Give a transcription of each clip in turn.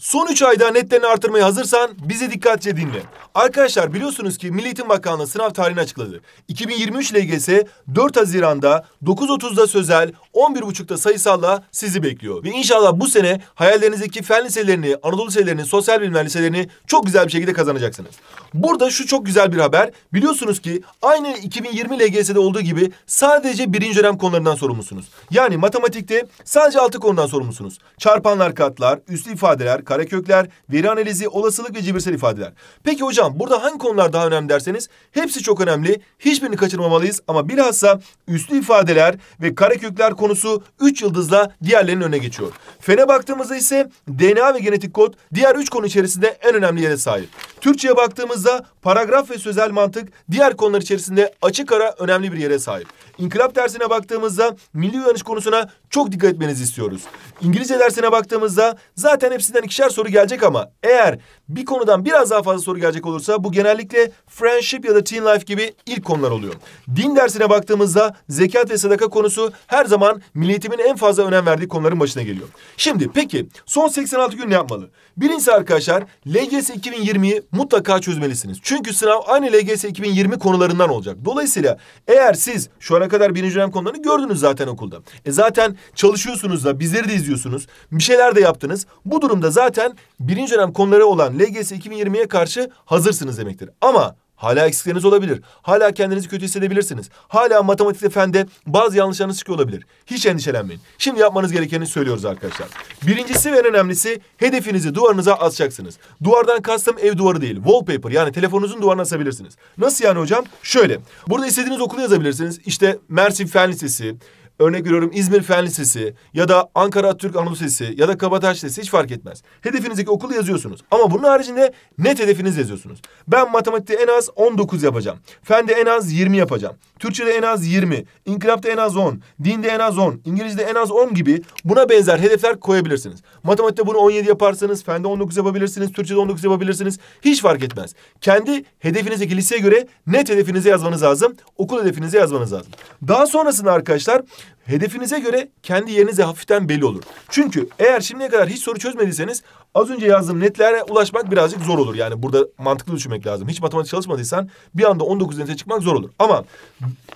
Son 3 ayda netlerini artırmaya hazırsan bizi dikkatçe dinle. Arkadaşlar biliyorsunuz ki Milli Eğitim Bakanlığı sınav tarihini açıkladı. 2023 LGS 4 Haziran'da, 9.30'da sözel, 11.30'da sayısalla sizi bekliyor. Ve inşallah bu sene hayallerinizdeki fen liselerini, Anadolu liselerini, sosyal bilimler liselerini çok güzel bir şekilde kazanacaksınız. Burada şu çok güzel bir haber. Biliyorsunuz ki aynı 2020 LGS'de olduğu gibi sadece birinci dönem konularından sorumlusunuz. Yani matematikte sadece altı konudan sorumlusunuz. Çarpanlar katlar, üslü ifadeler, Kare kökler, veri analizi, olasılık ve cibirsel ifadeler. Peki hocam burada hangi konular daha önemli derseniz hepsi çok önemli. Hiçbirini kaçırmamalıyız ama bilhassa üslü ifadeler ve kare kökler konusu 3 yıldızla diğerlerinin önüne geçiyor. Fene baktığımızda ise DNA ve genetik kod diğer 3 konu içerisinde en önemli yere sahip. Türkçe'ye baktığımızda paragraf ve sözel mantık diğer konular içerisinde açık ara önemli bir yere sahip. İnkılap dersine baktığımızda milli uyanış konusuna çok dikkat etmenizi istiyoruz. İngilizce dersine baktığımızda zaten hepsinden ikişer soru gelecek ama eğer bir konudan biraz daha fazla soru gelecek olursa bu genellikle friendship ya da teen life gibi ilk konular oluyor. Din dersine baktığımızda zekat ve sadaka konusu her zaman milletimin en fazla önem verdiği konuların başına geliyor. Şimdi peki son 86 gün ne yapmalı? Birincisi arkadaşlar LGS 2020'yi mutlaka çözmelisiniz. Çünkü sınav aynı LGS 2020 konularından olacak. Dolayısıyla eğer siz şu ana kadar birinci dönem konularını gördünüz zaten okulda. E zaten çalışıyorsunuz da bizleri de izliyorsunuz. Bir şeyler de yaptınız. Bu durumda zaten birinci dönem konuları olan LGS 2020'ye karşı hazırsınız demektir. Ama Hala eksikleriniz olabilir. Hala kendinizi kötü hissedebilirsiniz. Hala matematikte fende bazı yanlışlarınız çıkıyor olabilir. Hiç endişelenmeyin. Şimdi yapmanız gerekeni söylüyoruz arkadaşlar. Birincisi ve en önemlisi hedefinizi duvarınıza asacaksınız. Duvardan kastım ev duvarı değil. Wallpaper yani telefonunuzun duvarına asabilirsiniz. Nasıl yani hocam? Şöyle. Burada istediğiniz okulu yazabilirsiniz. İşte Mersin Fen Lisesi, örnek veriyorum İzmir Fen Lisesi ya da Ankara Atatürk Anadolu Lisesi ya da Kabataş Lisesi hiç fark etmez. Hedefinizdeki okulu yazıyorsunuz. Ama bunun haricinde net hedefiniz yazıyorsunuz. Ben matematikte en az 19 yapacağım. Fende en az 20 yapacağım. Türkçede en az 20. İnkılapta en az 10. Dinde en az 10. İngilizce'de en az 10 gibi buna benzer hedefler koyabilirsiniz. Matematikte bunu 17 yaparsanız, fende 19 yapabilirsiniz, Türkçede 19 yapabilirsiniz. Hiç fark etmez. Kendi hedefinizdeki liseye göre net hedefinizi yazmanız lazım. Okul hedefinizi yazmanız lazım. Daha sonrasında arkadaşlar hedefinize göre kendi yerinize hafiften belli olur. Çünkü eğer şimdiye kadar hiç soru çözmediyseniz az önce yazdığım netlere ulaşmak birazcık zor olur. Yani burada mantıklı düşünmek lazım. Hiç matematik çalışmadıysan bir anda 19 nete çıkmak zor olur. Ama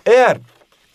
eğer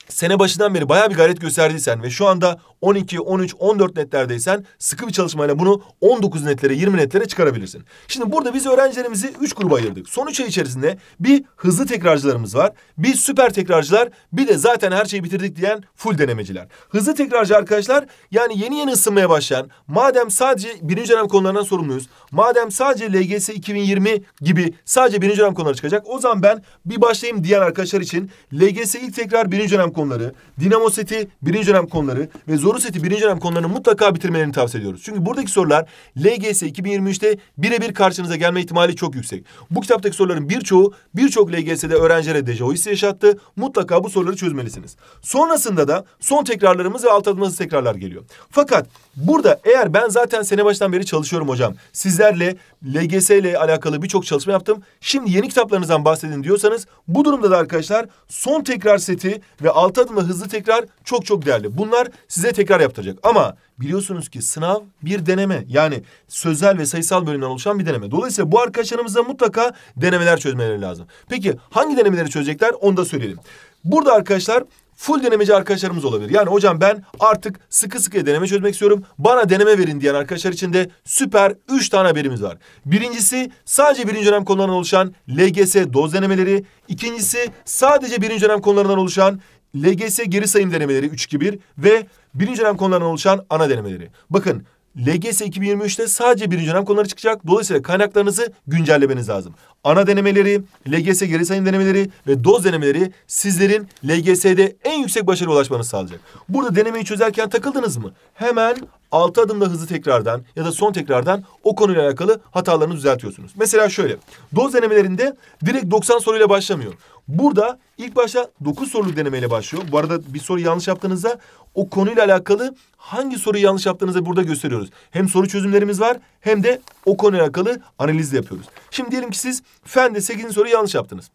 sene başından beri bayağı bir gayret gösterdiysen ve şu anda 12, 13, 14 netlerdeysen sıkı bir çalışmayla bunu 19 netlere, 20 netlere çıkarabilirsin. Şimdi burada biz öğrencilerimizi 3 gruba ayırdık. Son içerisinde bir hızlı tekrarcılarımız var, bir süper tekrarcılar, bir de zaten her şeyi bitirdik diyen full denemeciler. Hızlı tekrarcı arkadaşlar yani yeni yeni ısınmaya başlayan, madem sadece birinci dönem konularından sorumluyuz, madem sadece LGS 2020 gibi sadece birinci dönem konuları çıkacak, o zaman ben bir başlayayım diyen arkadaşlar için LGS ilk tekrar birinci dönem konuları, dinamo seti birinci dönem konuları ve zor soru seti birinci dönem konularını mutlaka bitirmelerini tavsiye ediyoruz. Çünkü buradaki sorular LGS 2023'te birebir karşınıza gelme ihtimali çok yüksek. Bu kitaptaki soruların birçoğu birçok LGS'de öğrencilere dejavu hissi yaşattı. Mutlaka bu soruları çözmelisiniz. Sonrasında da son tekrarlarımız ve alt adıması tekrarlar geliyor. Fakat burada eğer ben zaten sene baştan beri çalışıyorum hocam. Sizlerle LGS ile alakalı birçok çalışma yaptım. Şimdi yeni kitaplarınızdan bahsedin diyorsanız bu durumda da arkadaşlar son tekrar seti ve alt adımla hızlı tekrar çok çok değerli. Bunlar size tekrar yaptıracak. Ama biliyorsunuz ki sınav bir deneme. Yani sözel ve sayısal bölümden oluşan bir deneme. Dolayısıyla bu arkadaşlarımıza mutlaka denemeler çözmeleri lazım. Peki hangi denemeleri çözecekler onu da söyleyelim. Burada arkadaşlar full denemeci arkadaşlarımız olabilir. Yani hocam ben artık sıkı sıkı deneme çözmek istiyorum. Bana deneme verin diyen arkadaşlar için de süper üç tane haberimiz var. Birincisi sadece birinci dönem konularından oluşan LGS doz denemeleri. İkincisi sadece birinci dönem konularından oluşan LGS geri sayım denemeleri 3-2-1 ve birinci dönem konularından oluşan ana denemeleri. Bakın LGS 2023'te sadece birinci dönem konuları çıkacak. Dolayısıyla kaynaklarınızı güncellemeniz lazım. Ana denemeleri, LGS geri sayım denemeleri ve doz denemeleri sizlerin LGS'de en yüksek başarı ulaşmanızı sağlayacak. Burada denemeyi çözerken takıldınız mı? Hemen altı adımda hızlı tekrardan ya da son tekrardan o konuyla alakalı hatalarını düzeltiyorsunuz. Mesela şöyle. Doz denemelerinde direkt 90 soruyla başlamıyor. Burada ilk başta 9 soruluk denemeyle başlıyor. Bu arada bir soru yanlış yaptığınızda o konuyla alakalı hangi soruyu yanlış yaptığınızı burada gösteriyoruz. Hem soru çözümlerimiz var hem de o konuyla alakalı analiz de yapıyoruz. Şimdi diyelim ki siz fende 8. soruyu yanlış yaptınız.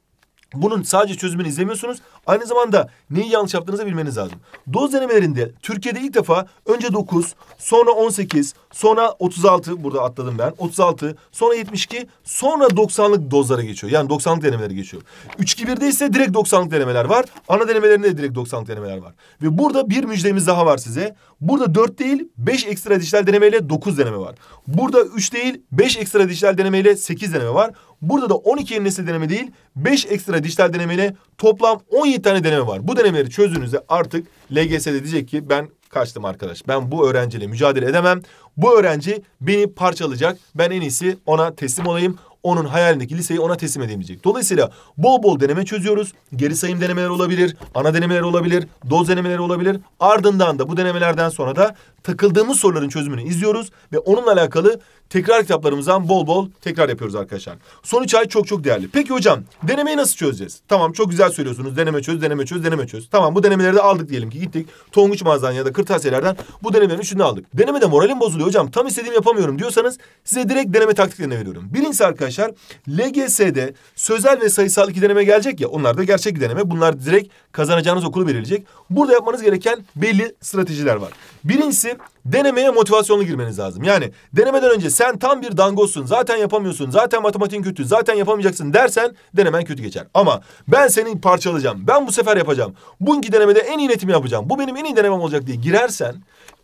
Bunun sadece çözümünü izlemiyorsunuz. Aynı zamanda neyi yanlış yaptığınızı bilmeniz lazım. Doz denemelerinde Türkiye'de ilk defa önce 9, sonra 18, sonra 36 burada atladım ben. 36, sonra 72, sonra 90'lık dozlara geçiyor. Yani 90'lık denemeleri geçiyor. 3-2-1'de ise direkt 90'lık denemeler var. Ana denemelerinde de direkt 90'lık denemeler var. Ve burada bir müjdemiz daha var size. Burada 4 değil 5 ekstra dijital denemeyle 9 deneme var. Burada 3 değil 5 ekstra dijital denemeyle 8 deneme var. Burada da 12 yeni deneme değil 5 ekstra dijital denemeyle toplam 17 tane deneme var. Bu denemeleri çözdüğünüzde artık LGS'de diyecek ki ben kaçtım arkadaş. Ben bu öğrenciyle mücadele edemem. Bu öğrenci beni parçalayacak. Ben en iyisi ona teslim olayım onun hayalindeki liseyi ona teslim edemeyecek. Dolayısıyla bol bol deneme çözüyoruz. Geri sayım denemeler olabilir, ana denemeler olabilir, doz denemeler olabilir. Ardından da bu denemelerden sonra da takıldığımız soruların çözümünü izliyoruz ve onunla alakalı tekrar kitaplarımızdan bol bol tekrar yapıyoruz arkadaşlar. Sonuç ay çok çok değerli. Peki hocam denemeyi nasıl çözeceğiz? Tamam çok güzel söylüyorsunuz. Deneme çöz, deneme çöz, deneme çöz. Tamam bu denemeleri de aldık diyelim ki gittik. Tonguç mağazadan ya da kırtasiyelerden bu denemelerin üçünü aldık. Denemede moralim bozuluyor hocam. Tam istediğim yapamıyorum diyorsanız size direkt deneme taktiklerini veriyorum. Birincisi arkadaşlar arkadaşlar. LGS'de sözel ve sayısal iki deneme gelecek ya. Onlar da gerçek deneme. Bunlar direkt kazanacağınız okulu belirleyecek. Burada yapmanız gereken belli stratejiler var. Birincisi denemeye motivasyonlu girmeniz lazım. Yani denemeden önce sen tam bir dangozsun, zaten yapamıyorsun, zaten matematiğin kötü, zaten yapamayacaksın dersen denemen kötü geçer. Ama ben seni parçalayacağım, ben bu sefer yapacağım, bugünkü denemede en iyi netimi yapacağım, bu benim en iyi denemem olacak diye girersen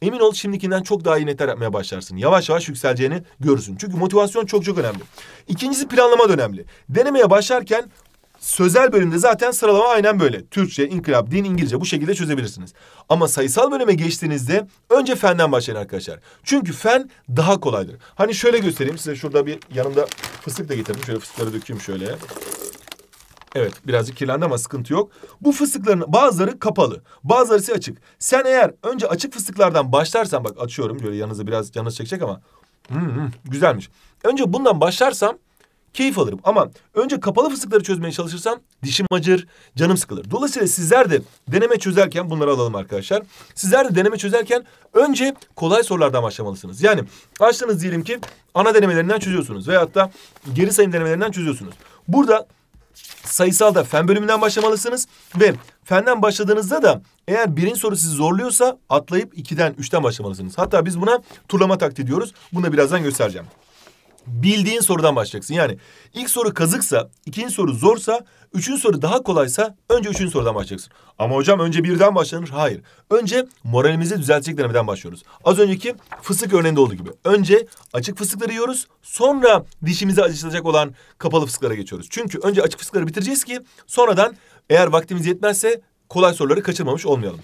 emin ol şimdikinden çok daha iyi netler yapmaya başlarsın. Yavaş yavaş yükseleceğini görürsün. Çünkü motivasyon çok çok önemli. İkincisi planlama da önemli. Denemeye başlarken Sözel bölümde zaten sıralama aynen böyle. Türkçe, inkılap, din, İngilizce bu şekilde çözebilirsiniz. Ama sayısal bölüme geçtiğinizde önce fenden başlayın arkadaşlar. Çünkü fen daha kolaydır. Hani şöyle göstereyim size şurada bir yanımda fıstık da getirdim. Şöyle fıstıkları dökeyim şöyle. Evet birazcık kirlendi ama sıkıntı yok. Bu fıstıkların bazıları kapalı. Bazıları ise açık. Sen eğer önce açık fıstıklardan başlarsan bak açıyorum. Böyle yanınıza biraz canınız çekecek ama. Hmm, hmm güzelmiş. Önce bundan başlarsam keyif alırım. Ama önce kapalı fıstıkları çözmeye çalışırsam dişim acır, canım sıkılır. Dolayısıyla sizler de deneme çözerken bunları alalım arkadaşlar. Sizler de deneme çözerken önce kolay sorulardan başlamalısınız. Yani açtınız diyelim ki ana denemelerinden çözüyorsunuz veyahut da geri sayım denemelerinden çözüyorsunuz. Burada sayısal da fen bölümünden başlamalısınız ve fenden başladığınızda da eğer birin soru sizi zorluyorsa atlayıp ikiden üçten başlamalısınız. Hatta biz buna turlama taktiği diyoruz. Bunu da birazdan göstereceğim bildiğin sorudan başlayacaksın. Yani ilk soru kazıksa, ikinci soru zorsa, üçüncü soru daha kolaysa önce üçüncü sorudan başlayacaksın. Ama hocam önce birden başlanır. Hayır. Önce moralimizi düzeltecek denemeden başlıyoruz. Az önceki fısık örneğinde olduğu gibi. Önce açık fısıkları yiyoruz. Sonra dişimize acıtılacak olan kapalı fısıklara geçiyoruz. Çünkü önce açık fısıkları bitireceğiz ki sonradan eğer vaktimiz yetmezse kolay soruları kaçırmamış olmayalım.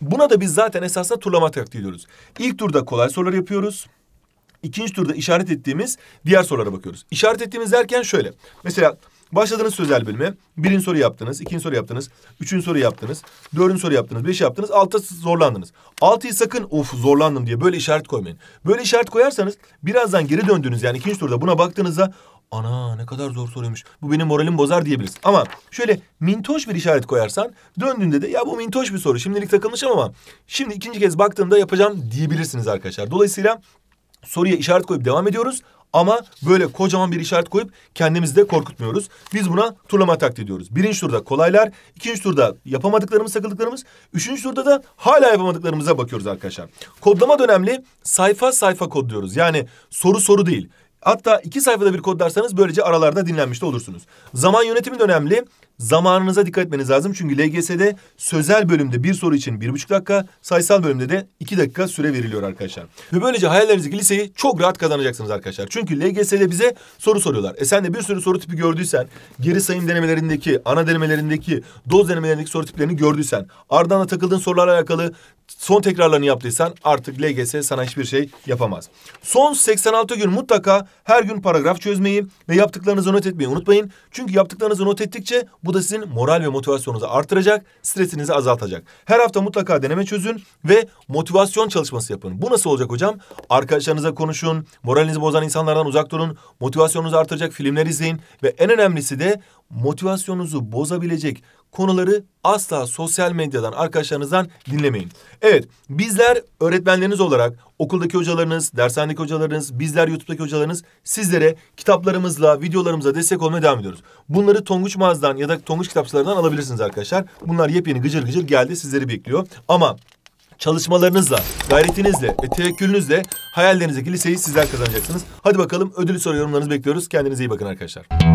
Buna da biz zaten esasında turlama taktiği diyoruz. İlk turda kolay sorular yapıyoruz ikinci turda işaret ettiğimiz diğer sorulara bakıyoruz. İşaret ettiğimiz derken şöyle. Mesela başladınız sözel bilme, Birinci soru yaptınız, ikinci soru yaptınız, üçüncü soru yaptınız, dördüncü soru yaptınız, beş yaptınız, altı zorlandınız. Altıyı sakın of zorlandım diye böyle işaret koymayın. Böyle işaret koyarsanız birazdan geri döndüğünüz yani ikinci turda buna baktığınızda ana ne kadar zor soruymuş. Bu benim moralim bozar diyebiliriz. Ama şöyle mintoş bir işaret koyarsan döndüğünde de ya bu mintoş bir soru. Şimdilik takılmışım ama şimdi ikinci kez baktığımda yapacağım diyebilirsiniz arkadaşlar. Dolayısıyla soruya işaret koyup devam ediyoruz. Ama böyle kocaman bir işaret koyup kendimizi de korkutmuyoruz. Biz buna turlama taktiği diyoruz. Birinci turda kolaylar, ikinci turda yapamadıklarımız, sakıldıklarımız, üçüncü turda da hala yapamadıklarımıza bakıyoruz arkadaşlar. Kodlama dönemli sayfa sayfa kodluyoruz. Yani soru soru değil. Hatta iki sayfada bir kodlarsanız böylece aralarda dinlenmiş de olursunuz. Zaman yönetimi de önemli. Zamanınıza dikkat etmeniz lazım. Çünkü LGS'de sözel bölümde bir soru için bir buçuk dakika, sayısal bölümde de iki dakika süre veriliyor arkadaşlar. Ve böylece hayallerinizdeki liseyi çok rahat kazanacaksınız arkadaşlar. Çünkü LGS'de bize soru soruyorlar. E sen de bir sürü soru tipi gördüysen, geri sayım denemelerindeki, ana denemelerindeki, doz denemelerindeki soru tiplerini gördüysen, ardına takıldığın sorularla alakalı son tekrarlarını yaptıysan artık LGS sana hiçbir şey yapamaz. Son 86 gün mutlaka her gün paragraf çözmeyi ve yaptıklarınızı not etmeyi unutmayın. Çünkü yaptıklarınızı not ettikçe bu da sizin moral ve motivasyonunuzu artıracak, stresinizi azaltacak. Her hafta mutlaka deneme çözün ve motivasyon çalışması yapın. Bu nasıl olacak hocam? Arkadaşlarınıza konuşun, moralinizi bozan insanlardan uzak durun, motivasyonunuzu artıracak filmler izleyin ve en önemlisi de motivasyonunuzu bozabilecek konuları asla sosyal medyadan, arkadaşlarınızdan dinlemeyin. Evet, bizler öğretmenleriniz olarak okuldaki hocalarınız, dershanedeki hocalarınız, bizler YouTube'daki hocalarınız sizlere kitaplarımızla, videolarımıza destek olmaya devam ediyoruz. Bunları Tonguç Mağaz'dan ya da Tonguç kitapçılarından alabilirsiniz arkadaşlar. Bunlar yepyeni gıcır gıcır geldi, sizleri bekliyor. Ama çalışmalarınızla, gayretinizle ve tevekkülünüzle hayallerinizdeki liseyi sizler kazanacaksınız. Hadi bakalım ödülü soru yorumlarınızı bekliyoruz. Kendinize iyi bakın arkadaşlar.